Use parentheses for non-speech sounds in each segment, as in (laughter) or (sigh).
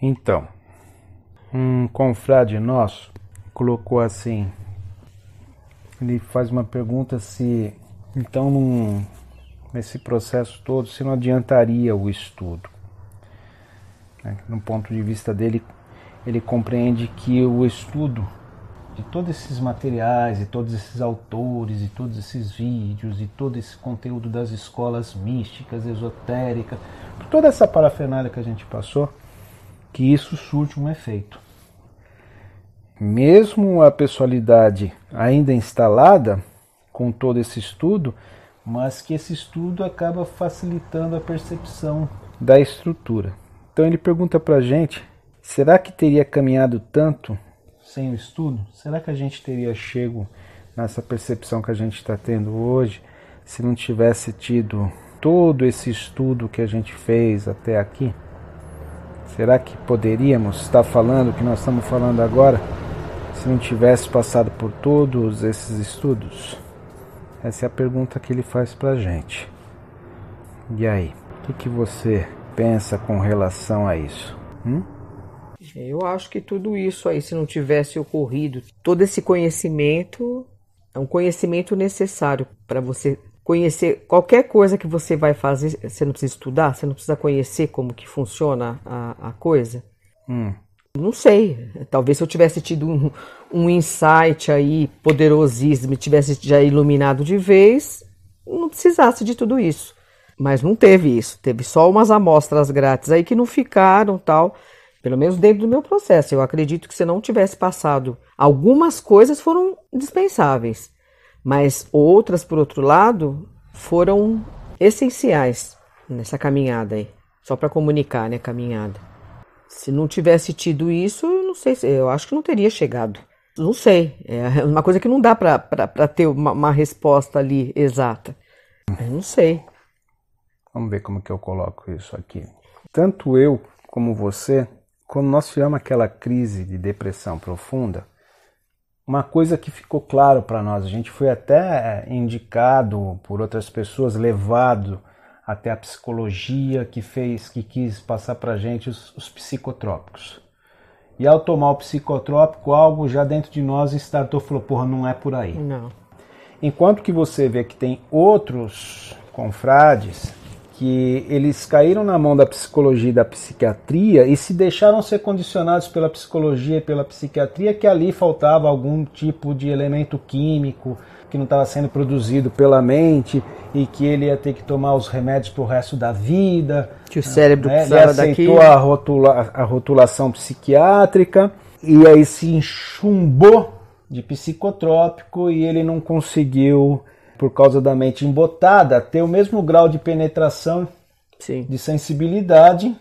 Então, um confrade nosso colocou assim: ele faz uma pergunta se, então, num, nesse processo todo, se não adiantaria o estudo. Né, no ponto de vista dele, ele compreende que o estudo de todos esses materiais e todos esses autores e todos esses vídeos e todo esse conteúdo das escolas místicas, esotéricas, toda essa parafernália que a gente passou, que isso surte um efeito. Mesmo a pessoalidade ainda instalada, com todo esse estudo, mas que esse estudo acaba facilitando a percepção da estrutura. Então ele pergunta para a gente: será que teria caminhado tanto sem o estudo? Será que a gente teria chego nessa percepção que a gente está tendo hoje se não tivesse tido todo esse estudo que a gente fez até aqui? Será que poderíamos estar falando o que nós estamos falando agora se não tivesse passado por todos esses estudos? Essa é a pergunta que ele faz para a gente. E aí, o que, que, você pensa com relação a isso? Hum? Eu acho que tudo isso aí, se não tivesse ocorrido, todo esse conhecimento é um conhecimento necessário para você conhecer qualquer coisa que você vai fazer, você não precisa estudar, você não precisa conhecer como que funciona a, a coisa? Hum. Não sei. Talvez se eu tivesse tido um, um insight aí poderosíssimo, tivesse já iluminado de vez, não precisasse de tudo isso. Mas não teve isso. Teve só umas amostras grátis aí que não ficaram tal. Pelo menos dentro do meu processo. Eu acredito que se não tivesse passado, algumas coisas foram dispensáveis. Mas outras, por outro lado, foram essenciais nessa caminhada aí. Só para comunicar, né, caminhada. Se não tivesse tido isso, eu não sei, eu acho que não teria chegado. Não sei, é uma coisa que não dá para ter uma, uma, resposta ali exata. Eu não sei. Vamos ver como que eu coloco isso aqui. Tanto eu como você, quando nós tivemos aquela crise de depressão profunda, uma coisa que ficou claro para nós, a gente foi até é, indicado por outras pessoas, levado até a psicologia que fez, que quis passar para gente os, os, psicotrópicos. E ao tomar o psicotrópico, algo já dentro de nós startou, falou, porra, não é por aí. Não. Enquanto que você vê que tem outros confrades que eles caíram na mão da psicologia e da psiquiatria e se deixaram ser condicionados pela psicologia e pela psiquiatria, que ali faltava algum tipo de elemento químico que não estava sendo produzido pela mente e que ele ia ter que tomar os remédios para o resto da vida. Que o cérebro né? precisava ele aceitou daqui. A, rotula, a rotulação psiquiátrica e aí se enxumbou de psicotrópico e ele não conseguiu por causa da mente embotada, ter o mesmo grau de penetração, Sim. de sensibilidade,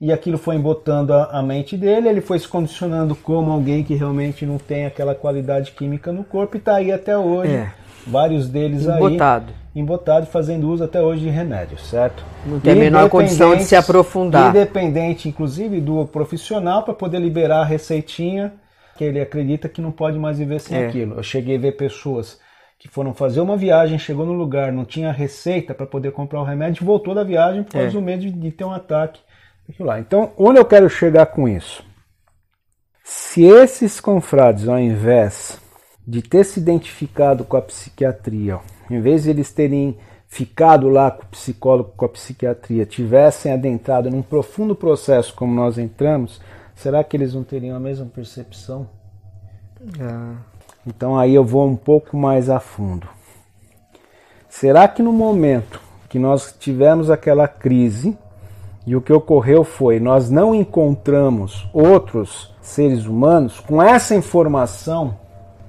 e aquilo foi embotando a, a, mente dele, ele foi se condicionando como alguém que realmente não tem aquela qualidade química no corpo e está aí até hoje. É. Vários deles embotado. aí. Embotado. fazendo uso até hoje de remédios, certo? Não tem a menor condição de se aprofundar. Independente, inclusive, do profissional para poder liberar a receitinha que ele acredita que não pode mais viver sem é. aquilo. Eu cheguei a ver pessoas que foram fazer uma viagem, chegou no lugar, não tinha receita para poder comprar o remédio, voltou da viagem por causa é. do medo de, ter um ataque. Lá. Então, onde eu quero chegar com isso? Se esses confrades, ao invés de ter se identificado com a psiquiatria, em vez de eles terem ficado lá com o psicólogo, com a psiquiatria, tivessem adentrado num profundo processo como nós entramos, será que eles não teriam a mesma percepção? Ah. Então aí eu vou um pouco mais a fundo. Será que no momento que nós tivemos aquela crise e o que ocorreu foi nós não encontramos outros seres humanos com essa informação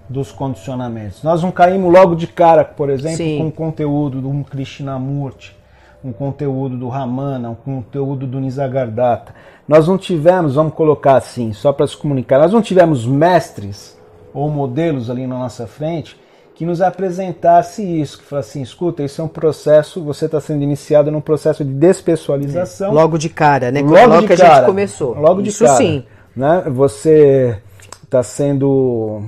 dos condicionamentos. Nós não caímos logo de cara, por exemplo, Sim. com o conteúdo do Krishnamurti, um conteúdo do Ramana, um conteúdo do Nisargadatta. Nós não tivemos, vamos colocar assim, só para se comunicar, nós não tivemos mestres ou modelos ali na nossa frente que nos apresentasse isso, que falasse assim, escuta, isso é um processo, você está sendo iniciado num processo de despessoalização. Sim. É, logo de cara, né? Logo, Logo que cara. a gente começou. Logo isso de cara. sim. Né? Você está sendo...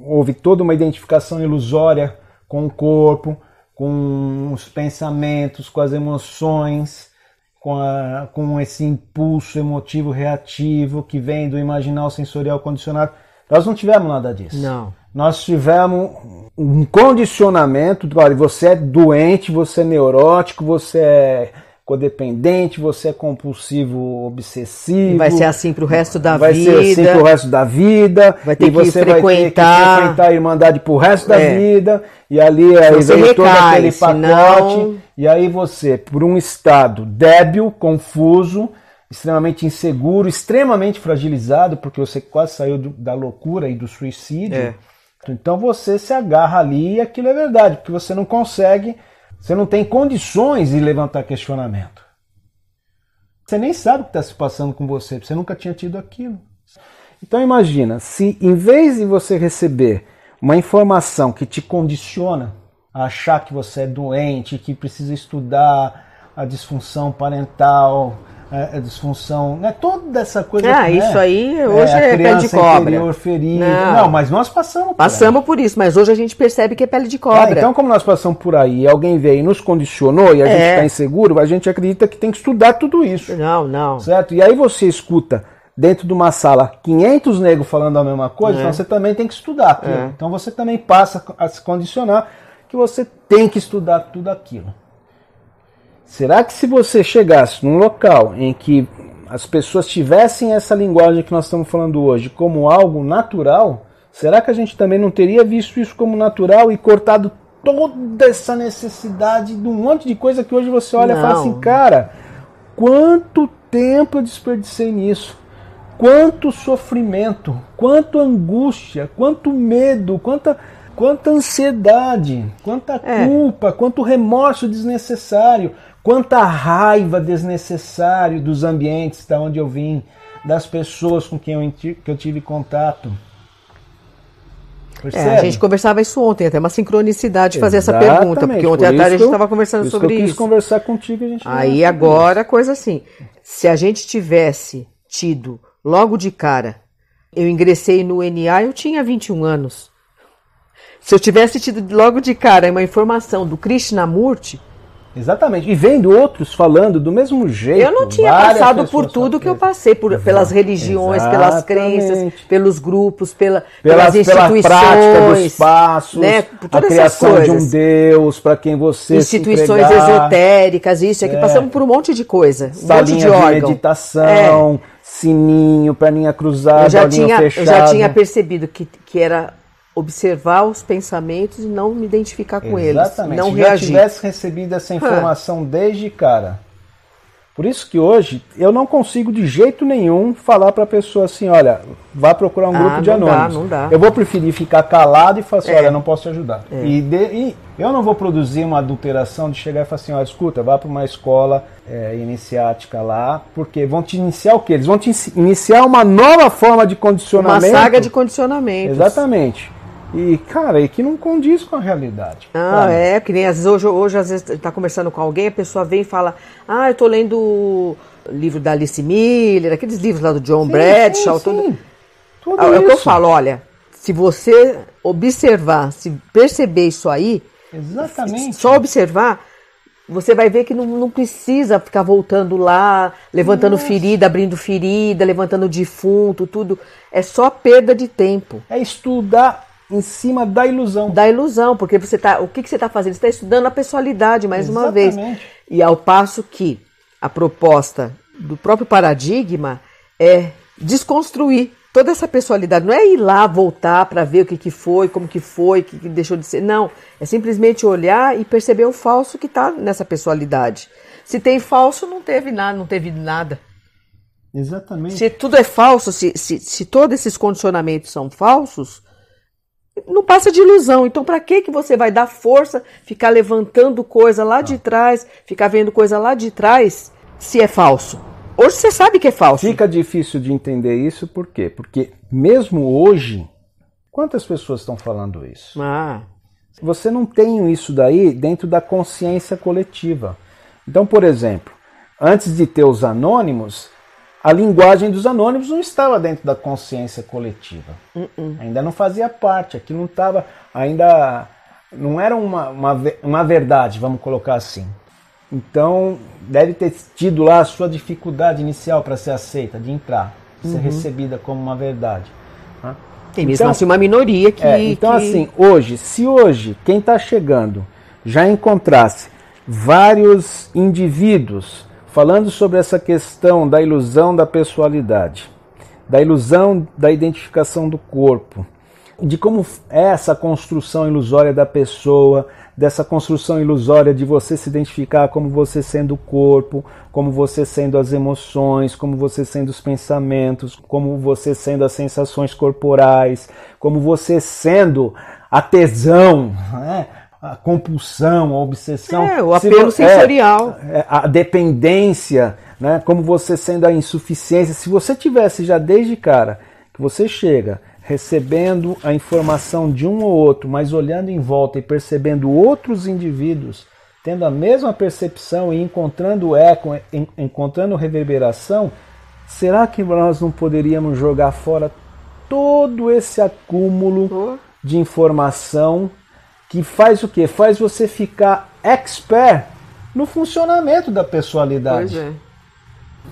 Houve toda uma identificação ilusória com o corpo, com os pensamentos, com as emoções, com, a, com esse impulso emotivo reativo que vem do imaginar o sensorial condicionado nós não tivemos nada disso. Não. Nós tivemos um condicionamento, olha, você é doente, você é neurótico, você é codependente, você é compulsivo obsessivo. Vai ser assim pro resto da vai vida. Vai ser assim pro resto da vida. Vai ter e que você frequentar. vai ter que frequentar a Irmandade pro resto da é. vida. E ali é, aí vem recai, todo aquele pacote. Senão... E aí você, por um estado débil, confuso, extremamente inseguro, extremamente fragilizado, porque você quase saiu do, da loucura e do suicídio. É. Então você se agarra ali e aquilo é verdade, porque você não consegue, você não tem condições de levantar questionamento. Você nem sabe o que está se passando com você, porque você nunca tinha tido aquilo. Então imagina, se em vez de você receber uma informação que te condiciona a achar que você é doente, que precisa estudar a disfunção parental, a, é, é disfunção, né? Toda essa coisa. Ah, que, né, isso né? aí é, hoje é, é pele de cobra. ferido. Não. não. mas nós passamos por Passamos aí. por isso, mas hoje a gente percebe que é pele de ah, cobra. então, como nós passamos por aí, alguém veio e nos condicionou e a é. gente está inseguro, a gente acredita que tem que estudar tudo isso. Não, não. Certo? E aí você escuta dentro de uma sala 500 negros falando a mesma coisa, é. então você também tem que estudar. É. Então você também passa a se condicionar que você tem que estudar tudo aquilo. Será que se você chegasse num local em que as pessoas tivessem essa linguagem que nós estamos falando hoje como algo natural, será que a gente também não teria visto isso como natural e cortado toda essa necessidade de um monte de coisa que hoje você olha não. e fala assim, cara, quanto tempo eu desperdicei nisso? Quanto sofrimento, quanto angústia, quanto medo, quanta quanta ansiedade, quanta é. culpa, quanto remorso desnecessário. Quanta raiva desnecessária dos ambientes da onde eu vim, das pessoas com quem eu, que eu tive contato. É, a gente conversava isso ontem, até uma sincronicidade fazer essa pergunta, porque ontem por à tarde a gente estava conversando isso sobre eu quis isso. conversar contigo, a gente Aí agora, isso. coisa assim. Se a gente tivesse tido logo de cara, eu ingressei no NA, eu tinha 21 anos. Se eu tivesse tido logo de cara uma informação do Krishnamurti, Exatamente. E vendo outros falando do mesmo jeito. Eu não tinha passado por tudo que eu passei, por, pelas religiões, Exatamente. pelas crenças, pelos grupos, pela, pelas, pelas instituições. Pela prática dos passos, né? a criação de um Deus para quem você Instituições se esotéricas, isso. É que é. passamos por um monte de coisa. Um monte de, de meditação, é. sininho, perninha cruzada, eu já tinha, fechada. Eu já tinha percebido que, que era observar os pensamentos e não me identificar com Exatamente. eles. Exatamente. Não Se reagir. já tivesse recebido essa informação desde cara. Por isso que hoje eu não consigo de jeito nenhum falar para a pessoa assim, olha, vá procurar um ah, grupo de não anônimos. Dá, não dá. Eu vou preferir ficar calado e falar assim, é. olha, não posso te ajudar. É. E, de, e, eu não vou produzir uma adulteração de chegar e falar assim, olha, escuta, vá para uma escola é, iniciática lá, porque vão te iniciar o quê? Eles vão te iniciar uma nova forma de condicionamento. Uma saga de condicionamento. Exatamente. E, cara, e que não condiz com a realidade. Ah, Como? é, que nem às vezes hoje, hoje às vezes tá conversando com alguém, a pessoa vem e fala: "Ah, eu tô lendo o livro da Alice Miller, aqueles livros lá do John sim, Bradshaw, sim, tudo". Sim. tudo ah, é o que eu falo, olha, se você observar, se perceber isso aí, exatamente. Só observar, você vai ver que não, não precisa ficar voltando lá, levantando Nossa. ferida, abrindo ferida, levantando defunto, tudo. É só perda de tempo. É estudar em cima da ilusão. Da ilusão, porque você tá, o que, que você está fazendo? Você está estudando a personalidade mais Exatamente. uma vez. E ao passo que a proposta do próprio paradigma é desconstruir toda essa personalidade. Não é ir lá voltar para ver o que, que foi, como que foi, o que, que deixou de ser. Não, é simplesmente olhar e perceber o falso que está nessa personalidade. Se tem falso, não teve nada, não teve nada. Exatamente. Se tudo é falso, se, se, se todos esses condicionamentos são falsos, não passa de ilusão. Então, para que que você vai dar força, ficar levantando coisa lá de trás, ficar vendo coisa lá de trás, se é falso? Hoje você sabe que é falso. Fica difícil de entender isso, por quê? Porque mesmo hoje, quantas pessoas estão falando isso? Ah. Você não tem isso daí dentro da consciência coletiva. Então, por exemplo, antes de ter os anônimos, a linguagem dos anônimos não estava dentro da consciência coletiva. Uh -uh. Ainda não fazia parte, aqui não estava, ainda não era uma, uma, uma verdade, vamos colocar assim. Então, deve ter tido lá a sua dificuldade inicial para ser aceita, de entrar, de ser uhum. recebida como uma verdade. Né? Tem mesmo então, assim uma minoria é, que. É, então, que... assim, hoje, se hoje quem está chegando já encontrasse vários indivíduos falando sobre essa questão da ilusão da pessoalidade, da ilusão da identificação do corpo, de como é essa construção ilusória da pessoa, dessa construção ilusória de você se identificar como você sendo o corpo, como você sendo as emoções, como você sendo os pensamentos, como você sendo as sensações corporais, como você sendo a tesão, né? a compulsão, a obsessão. É, o apelo se, é, sensorial. É, a dependência, né? como você sendo a insuficiência. Se você tivesse já desde cara que você chega recebendo a informação de um ou outro, mas olhando em volta e percebendo outros indivíduos tendo a mesma percepção e encontrando eco, encontrando reverberação, será que nós não poderíamos jogar fora todo esse acúmulo de informação que faz o que Faz você ficar expert no funcionamento da personalidade. Pois é.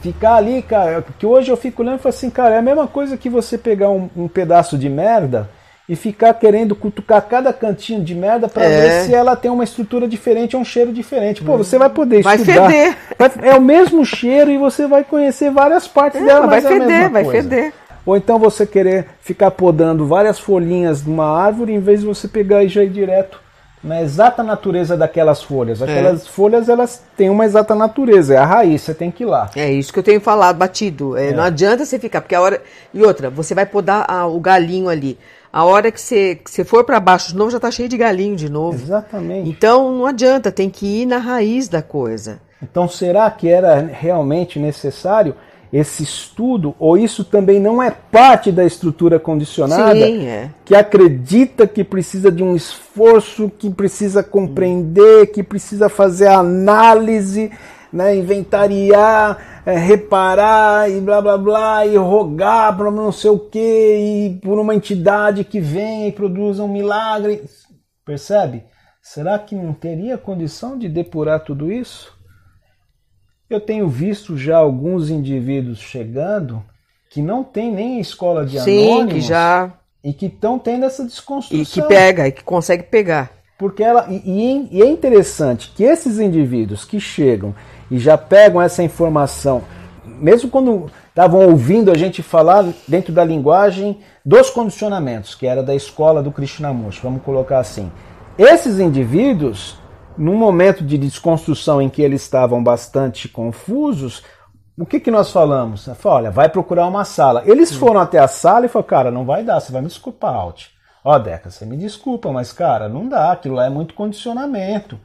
Ficar ali, cara, é que hoje eu fico olhando e falo assim, cara, é a mesma coisa que você pegar um, um pedaço de merda e ficar querendo cutucar cada cantinho de merda para é. ver se ela tem uma estrutura diferente um cheiro diferente. Pô, você vai poder vai estudar. Vai feder. É o mesmo cheiro e você vai conhecer várias partes é, dela, vai mas é feder, a mesma vai coisa. feder. Ou então você querer ficar podando várias folhinhas de uma árvore em vez de você pegar e já ir direto na exata natureza daquelas folhas. É. Aquelas é. folhas elas têm uma exata natureza, é a raiz, você tem que ir lá. É isso que eu tenho falado, batido. É, é. Não adianta você ficar, porque a hora. E outra, você vai podar a, o galinho ali. A hora que você, que você for para baixo de novo, já está cheio de galinho de novo. Exatamente. Então não adianta, tem que ir na raiz da coisa. Então será que era realmente necessário? esse estudo, ou isso também não é parte da estrutura condicionada, Sim, é. que acredita que precisa de um esforço, que precisa compreender, que precisa fazer análise, né, inventariar, é, reparar e blá blá blá, e rogar para não sei o que, e por uma entidade que vem e produza um milagre. Percebe? Será que não teria condição de depurar tudo isso? Eu tenho visto já alguns indivíduos chegando que não tem nem escola de Sim, anônimos. que já... E que estão tendo essa desconstrução. E que pega, e que consegue pegar. Porque ela... E, e é interessante que esses indivíduos que chegam e já pegam essa informação, mesmo quando estavam ouvindo a gente falar dentro da linguagem dos condicionamentos, que era da escola do Krishnamurti, vamos colocar assim. Esses indivíduos num momento de desconstrução em que eles estavam bastante confusos, o que, que nós falamos? Falei, olha, vai procurar uma sala. Eles Sim. foram até a sala e falaram, cara, não vai dar, você vai me desculpar, Alt. Ó, oh, Deca, você me desculpa, mas, cara, não dá, aquilo lá é muito condicionamento.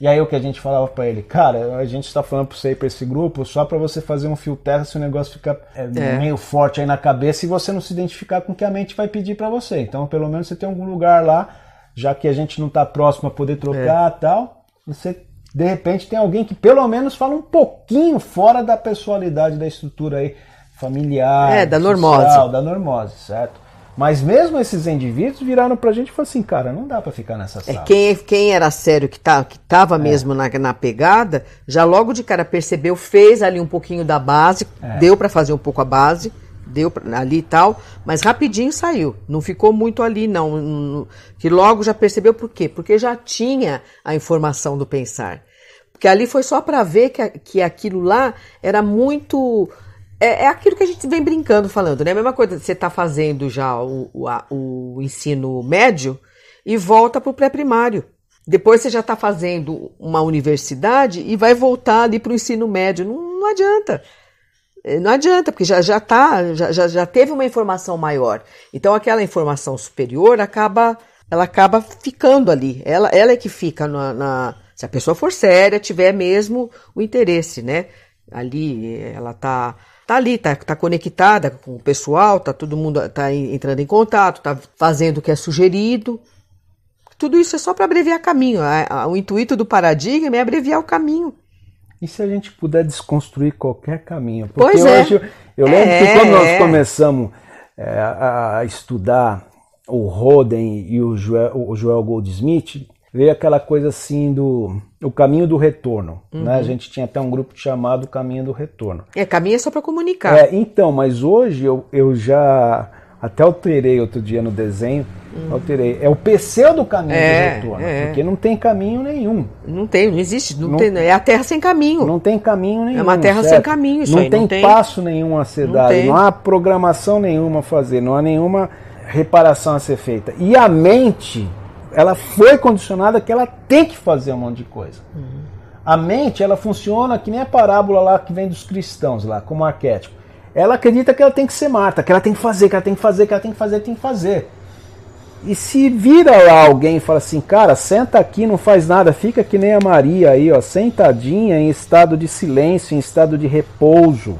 E aí o que a gente falava para ele, cara, a gente está falando para você ir para esse grupo só para você fazer um fio terra se o negócio ficar é, é. meio forte aí na cabeça e você não se identificar com o que a mente vai pedir para você. Então, pelo menos você tem algum lugar lá já que a gente não está próximo a poder trocar é. tal, você de repente tem alguém que pelo menos fala um pouquinho fora da personalidade da estrutura aí familiar, é, da social, da normose, certo? Mas mesmo esses indivíduos viraram pra gente e falaram assim, cara, não dá para ficar nessa é, sala. É, quem, quem era sério, que, tá, que tava é. mesmo na, na pegada, já logo de cara percebeu, fez ali um pouquinho da base, é. deu para fazer um pouco a base, deu ali e tal, mas rapidinho saiu. Não ficou muito ali, não. Que logo já percebeu por quê? Porque já tinha a informação do pensar. Porque ali foi só para ver que, que aquilo lá era muito. É, é, aquilo que a gente vem brincando falando, né? A mesma coisa você está fazendo já o, o, a, o ensino médio e volta para o pré-primário. Depois você já está fazendo uma universidade e vai voltar ali para o ensino médio. Não, não adianta. Eh, não adianta, porque já, já tá, já, já, já teve uma informação maior. Então aquela informação superior acaba, ela acaba ficando ali. Ela, ela é que fica na, na se a pessoa for séria, tiver mesmo o interesse, né? Ali ela tá tá ali, tá, tá conectada com o pessoal, tá todo mundo tá entrando em contato, tá fazendo o que é sugerido. Tudo isso é só para abreviar caminho. O intuito do paradigma é abreviar o caminho e se a gente puder desconstruir qualquer caminho? Porque pois é. eu lembro é, que quando nós é. começamos é, a estudar o Roden e o Joel, o Joel, Goldsmith, veio aquela coisa assim do o caminho do retorno. Uhum. Né? A uhum. gente tinha até um grupo chamado Caminho do Retorno. É, caminho é só para comunicar. É, então, mas hoje eu, eu já até alterei outro dia no desenho. Hum. Alterei. É o pseudo do caminho é, do retorno, é. porque não tem caminho nenhum. Não tem, não existe. Não, não tem, é a terra sem caminho. Não tem caminho nenhum. É uma terra certo? sem caminho, isso não, aí, tem não tem passo nenhum a ser dado, não, não há programação nenhuma a fazer, não há nenhuma reparação a ser feita. E a mente, ela foi condicionada que ela tem que fazer um monte de coisa. Uhum. A mente, ela funciona que nem a parábola lá que vem dos cristãos lá, como arquétipo ela acredita que ela tem que ser Marta, que ela tem que fazer, que ela tem que fazer, que ela tem que fazer, tem que fazer. E se vira lá alguém e fala assim, cara, senta aqui, não faz nada, fica que nem a Maria aí, ó, sentadinha em estado de silêncio, em estado de repouso,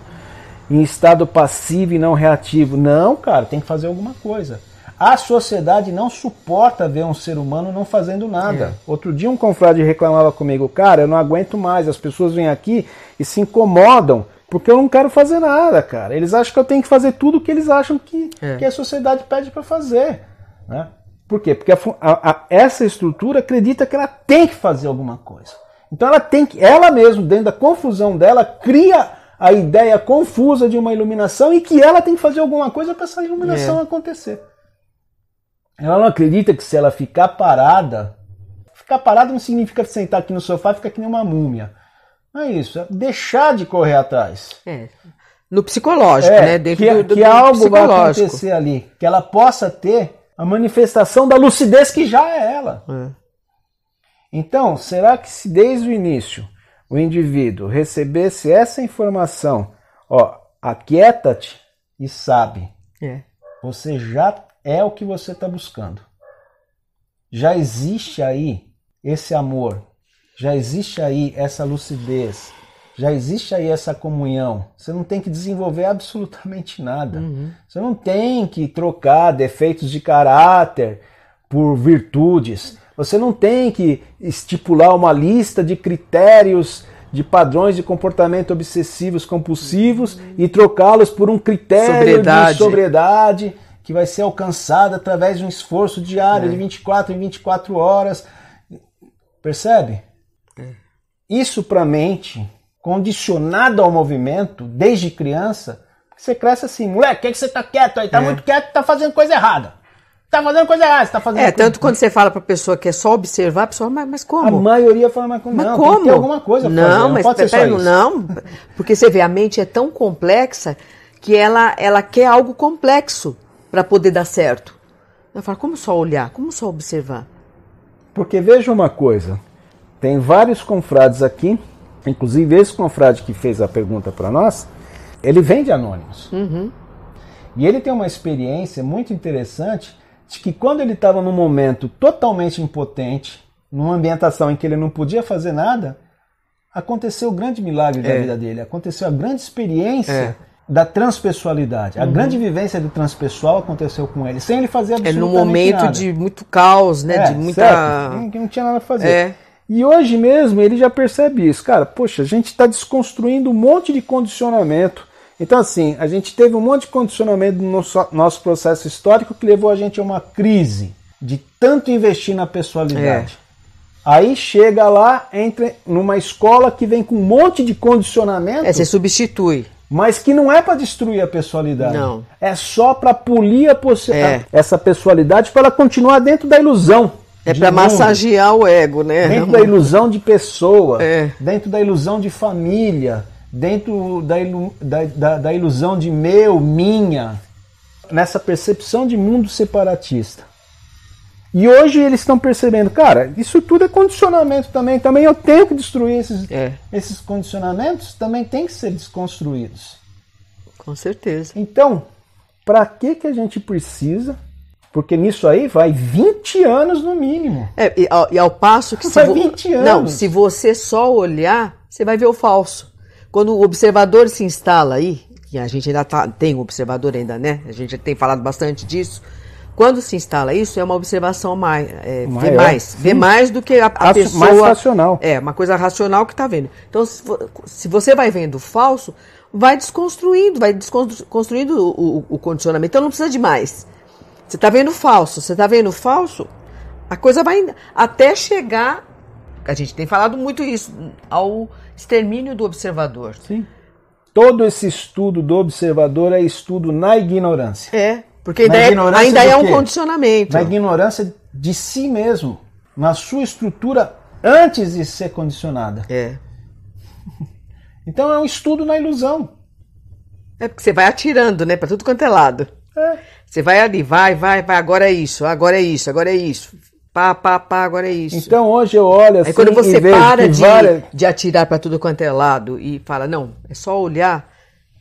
em estado passivo e não reativo. Não, cara, tem que fazer alguma coisa. A sociedade não suporta ver um ser humano não fazendo nada. É. Outro dia um confrade reclamava comigo, cara, eu não aguento mais, as pessoas vêm aqui e se incomodam porque eu não quero fazer nada, cara. Eles acham que eu tenho que fazer tudo o que eles acham que, é. que a sociedade pede para fazer. Né? Por quê? Porque a, a, essa estrutura acredita que ela tem que fazer alguma coisa. Então ela tem que, ela mesma, dentro da confusão dela, cria a ideia confusa de uma iluminação e que ela tem que fazer alguma coisa para essa iluminação é. acontecer. Ela não acredita que se ela ficar parada, ficar parada não significa sentar aqui no sofá, ficar que nem uma múmia. É isso, é deixar de correr atrás. É. No psicológico, é, né? Dentro que, do, é, do que algo vai acontecer ali, que ela possa ter a manifestação da lucidez que já é ela. É. Então, será que se desde o início o indivíduo recebesse essa informação, ó, aquieta-te e sabe, é. você já é o que você está buscando. Já existe aí esse amor, já existe aí essa lucidez, já existe aí essa comunhão. Você não tem que desenvolver absolutamente nada. Uhum. Você não tem que trocar defeitos de caráter por virtudes. Você não tem que estipular uma lista de critérios de padrões de comportamento obsessivos compulsivos uhum. e trocá-los por um critério sobriedade. de sobriedade que vai ser alcançado através de um esforço diário é. de 24 em 24 horas. Percebe? isso para a mente, condicionado ao movimento desde criança, você cresce assim, moleque, o que, que você tá quieto aí? Tá é. muito quieto, tá fazendo coisa errada. Tá fazendo coisa errada, você tá fazendo. É, coisa... tanto quando você fala pra pessoa que é só observar, a pessoa, mas, mas como? A maioria fala, mas, mas não, como? Tem alguma coisa não, fazer, não mas pode ser Não, porque você vê, a mente é tão complexa que ela, ela quer algo complexo para poder dar certo. Ela fala, como só olhar? Como só observar? Porque veja uma coisa, tem vários confrades aqui, inclusive esse confrade que fez a pergunta para nós, ele vende anônimos. Uhum. E ele tem uma experiência muito interessante de que quando ele estava num momento totalmente impotente, numa ambientação em que ele não podia fazer nada, aconteceu o grande milagre é. da vida dele, aconteceu a grande experiência é. da transpessoalidade. Uhum. A grande vivência do transpessoal aconteceu com ele, sem ele fazer é absolutamente nada. É no momento nada. de muito caos, né, é, de muita que não tinha nada a fazer. É. E hoje mesmo ele já percebe isso. Cara, poxa, a gente está desconstruindo um monte de condicionamento. Então, assim, a gente teve um monte de condicionamento no nosso, nosso processo histórico que levou a gente a uma crise de tanto investir na pessoalidade. É. Aí chega lá, entra numa escola que vem com um monte de condicionamento. É, você substitui. Mas que não é para destruir a pessoalidade. Não. É só para polir a é. essa pessoalidade para ela continuar dentro da ilusão. É para massagear o ego, né? Dentro da ilusão de pessoa, é. dentro da ilusão de família, dentro da, ilu da, da, da ilusão de meu, minha, nessa percepção de mundo separatista. E hoje eles estão percebendo, cara, isso tudo é condicionamento também. Também eu tenho que destruir esses, é. esses condicionamentos, também tem que ser desconstruídos. Com certeza. Então, para que, que a gente precisa porque nisso aí vai 20 anos no mínimo. É, e, ao, e ao passo que se vai 20 anos. Não, se você só olhar, você vai ver o falso. Quando o observador se instala aí, e a gente ainda tá, tem o observador ainda, né? A gente tem falado bastante disso. Quando se instala isso, é uma observação mais, é, vê mais, sim. vê mais do que a, a Raci pessoa. Mais racional. É, uma coisa racional que está vendo. Então, se, se você vai vendo o falso, vai desconstruindo, vai desconstruindo o, o, o condicionamento. Então, não precisa de mais. Você está vendo falso, você está vendo falso, a coisa vai até chegar. A gente tem falado muito isso, ao extermínio do observador. Sim. Todo esse estudo do observador é estudo na ignorância. É, porque ainda, é, ainda é um condicionamento. Na ignorância de si mesmo, na sua estrutura antes de ser condicionada. É. (laughs) Então é um estudo na ilusão. É porque você vai atirando, né, para tudo quanto é lado. Você vai ali, vai, vai, vai, agora é isso, agora é isso, agora é isso. Pá, pá, pá, agora é isso. Então hoje eu olho assim. Aí quando assim você para de, várias... de atirar para tudo quanto é lado e fala, não, é só olhar.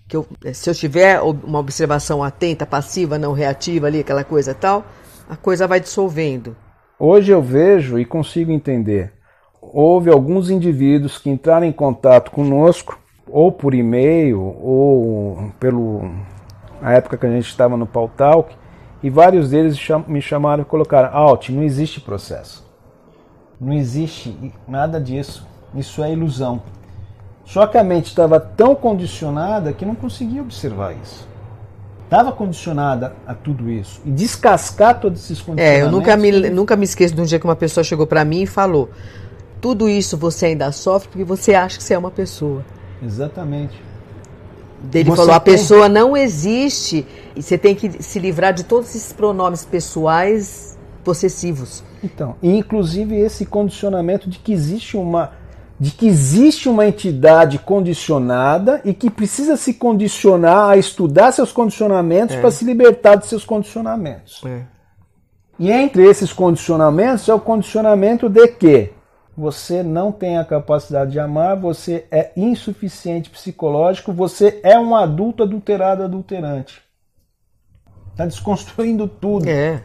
Que eu, eh, se eu tiver uma observação atenta, passiva, não reativa ali, aquela coisa tal, a coisa vai dissolvendo. Hoje eu vejo e consigo entender. Houve alguns indivíduos que entraram em contato conosco, ou por e-mail, ou pelo na época que a gente estava no Pau Talk, e vários deles me chamaram e colocaram: Alt, não existe processo. Não existe nada disso. Isso é ilusão. Só que a mente estava tão condicionada que não conseguia observar isso. Estava condicionada a tudo isso. E descascar todos esses condicionamentos. É, eu nunca me, nunca me esqueço de um dia que uma pessoa chegou para mim e falou: tudo isso você ainda sofre porque você acha que você é uma pessoa. Exatamente. Ele você falou, a pessoa não existe e você tem que se livrar de todos esses pronomes pessoais possessivos. Então, inclusive esse condicionamento de que existe uma de que existe uma entidade condicionada e que precisa se condicionar a estudar seus condicionamentos é. para se libertar de seus condicionamentos. É. E entre esses condicionamentos é o condicionamento de que você não tem a capacidade de amar, você é insuficiente psicológico, você é um adulto adulterado adulterante. Tá desconstruindo tudo. É.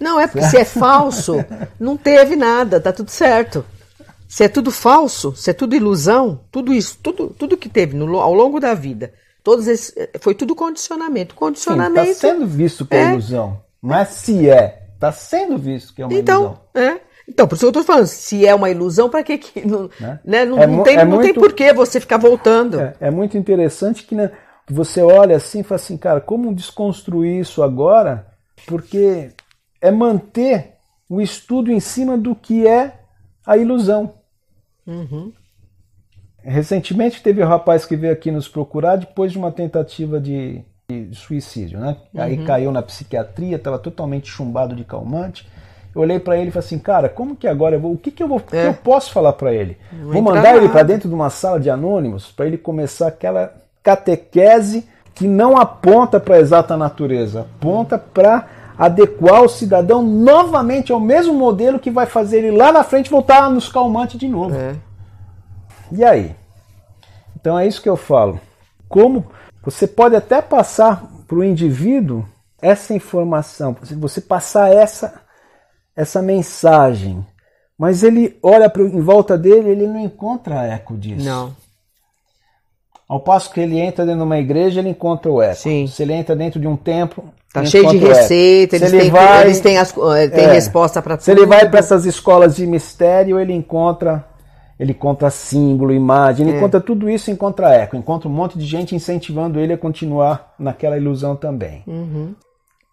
Não, é porque certo? se é falso, não teve nada, tá tudo certo. Se é tudo falso, se é tudo ilusão, tudo isso, tudo, tudo que teve no, ao longo da vida, todos esses, eh, foi tudo condicionamento. Tá condicionamento. Está sendo visto que é, é ilusão. Mas é se é, está sendo visto que é uma então, ilusão. Então, é. Então, por isso que eu estou falando, se é uma ilusão, para que. que (laughs) não, né? né? Não, é, não, tem, é não muito, tem porquê você ficar voltando. É, é muito interessante que né, você olha assim e fala assim, cara, como desconstruir isso agora? Porque é manter o estudo em cima do que é a ilusão. Uhum. Recentemente teve um rapaz que veio aqui nos procurar depois de uma tentativa de, de suicídio, né? Uhum. Aí caiu na psiquiatria, estava totalmente chumbado de calmante eu olhei para ele e falei assim, cara, como que agora eu vou, o que que eu vou, é. que eu posso falar para ele? Não vou mandar ele para dentro de uma sala de anônimos para ele começar aquela catequese que não aponta para a exata natureza, aponta para adequar o cidadão novamente ao mesmo modelo que vai fazer ele lá na frente voltar nos calmantes de novo. É. E aí? Então é isso que eu falo. Como você pode até passar para o indivíduo essa informação, você passar essa essa mensagem. Mas ele olha pro, em volta dele, ele não encontra eco disso. Não. Ao passo que ele entra dentro de uma igreja, ele encontra o eco. Sim. Se ele entra dentro de um templo, tá cheio de receita, eles, ele têm, vai, eles têm, as, eh, têm é, resposta para tudo. Se ele vai para essas escolas de mistério, ele encontra ele encontra símbolo, imagem, ele é. encontra tudo isso, encontra eco, encontra um monte de gente incentivando ele a continuar naquela ilusão também. Uhum.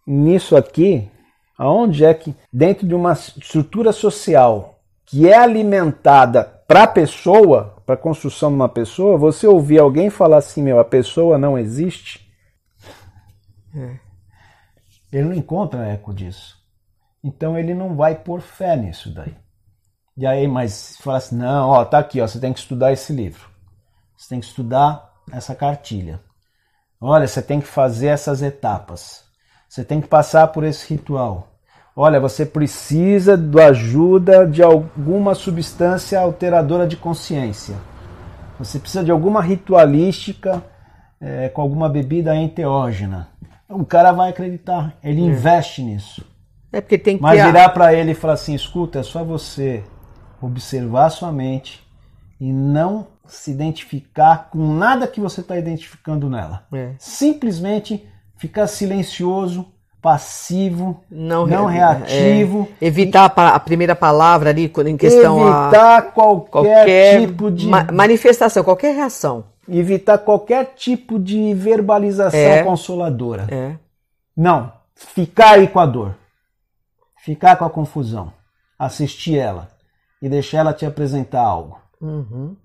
Nisso aqui, Aonde é que, dentro de uma estrutura social que é alimentada para a pessoa, para a construção de uma pessoa, você ouvir alguém falar assim, meu, a pessoa não existe, é. ele não encontra eco disso. Então ele não vai pôr fé nisso daí. E aí, mas fala assim, não, ó, tá aqui, ó, você tem que estudar esse livro. Você tem que estudar essa cartilha. Olha, você tem que fazer essas etapas. Você tem que passar por esse ritual. Olha, você precisa da ajuda de alguma substância alteradora de consciência. Você precisa de alguma ritualística é, com alguma bebida enteógena. O cara vai acreditar, ele é. investe nisso. É porque tem que Mas virar para ele e falar assim: escuta, é só você observar sua mente e não se identificar com nada que você está identificando nela. É. Simplesmente ficar silencioso, passivo, não, não é, reativo. É, evitar a, a, primeira palavra ali em questão evitar a. Qualquer, qualquer tipo de. Ma manifestação, qualquer reação. Evitar qualquer tipo de verbalização é, consoladora. É. Não. Ficar aí com a dor. Ficar com a confusão. Assistir ela. E deixar ela te apresentar algo. Uhum.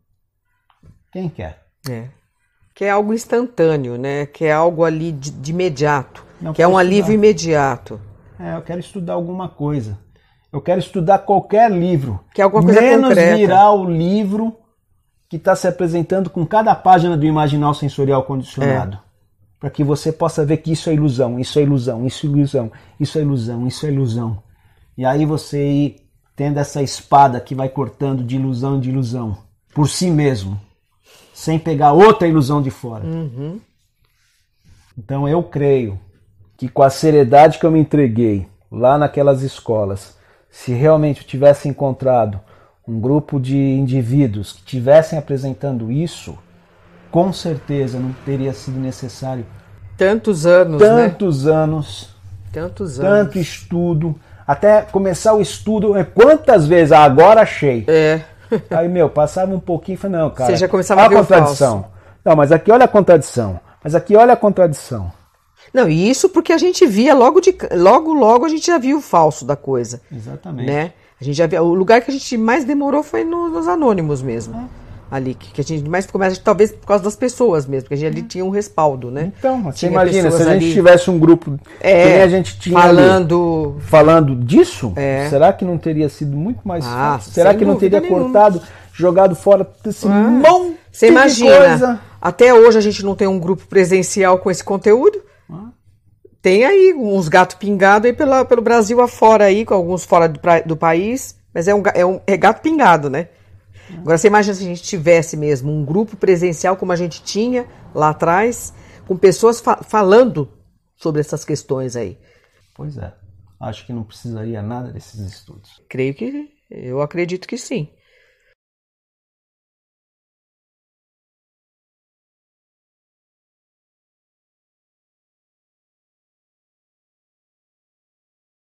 Quem quer? É que é algo instantâneo, né? Que é algo ali de, de imediato, Não, que é um estudar. alívio imediato. É, eu quero estudar alguma coisa. Eu quero estudar qualquer livro. Que é alguma coisa Menos concreta. virar o livro que está se apresentando com cada página do imaginal sensorial condicionado. É. Para que você possa ver que isso é ilusão, isso é ilusão, isso é ilusão, isso é ilusão, isso é ilusão. E aí você ir tendo essa espada que vai cortando de ilusão de ilusão por si mesmo sem pegar outra ilusão de fora. Uhum. Então eu creio que com a seriedade que eu me entreguei lá naquelas escolas, se realmente eu tivesse encontrado um grupo de indivíduos que tivessem apresentando isso, com certeza não teria sido necessário tantos anos, né? tantos né? anos, tantos anos, tanto estudo, até começar o estudo. É quantas vezes? Ah, agora achei. É. Aí, meu, passava um pouquinho e falei, não, cara. Você já começava a ver a contradição. Não, mas aqui olha a contradição. Mas aqui olha a contradição. Não, e isso porque a gente via logo de logo logo a gente já viu o falso da coisa. Exatamente. Né? A gente já via, o lugar que a gente mais demorou foi no, nos anônimos mesmo. É ali, que, que a gente mais começa, talvez por causa das pessoas mesmo, que a gente ali é. tinha um respaldo, né? Então, você assim, tinha imagina, se a gente ali, tivesse um grupo é, a gente tinha falando ali, falando disso, é. será que não teria sido muito mais ah, fácil? Será que não teria nenhuma. cortado, jogado fora esse ah, monte Você imagina, até hoje a gente não tem um grupo presencial com esse conteúdo, ah. tem aí uns gato pingado aí pela, pelo Brasil afora aí, com alguns fora do, pra, do país, mas é, um, é, um, é gato pingado, né? Agora, você imagina se a gente tivesse mesmo um grupo presencial como a gente tinha lá atrás, com pessoas fa falando sobre essas questões aí. Pois é. Acho que não precisaria nada desses estudos. Creio que. Eu acredito que sim.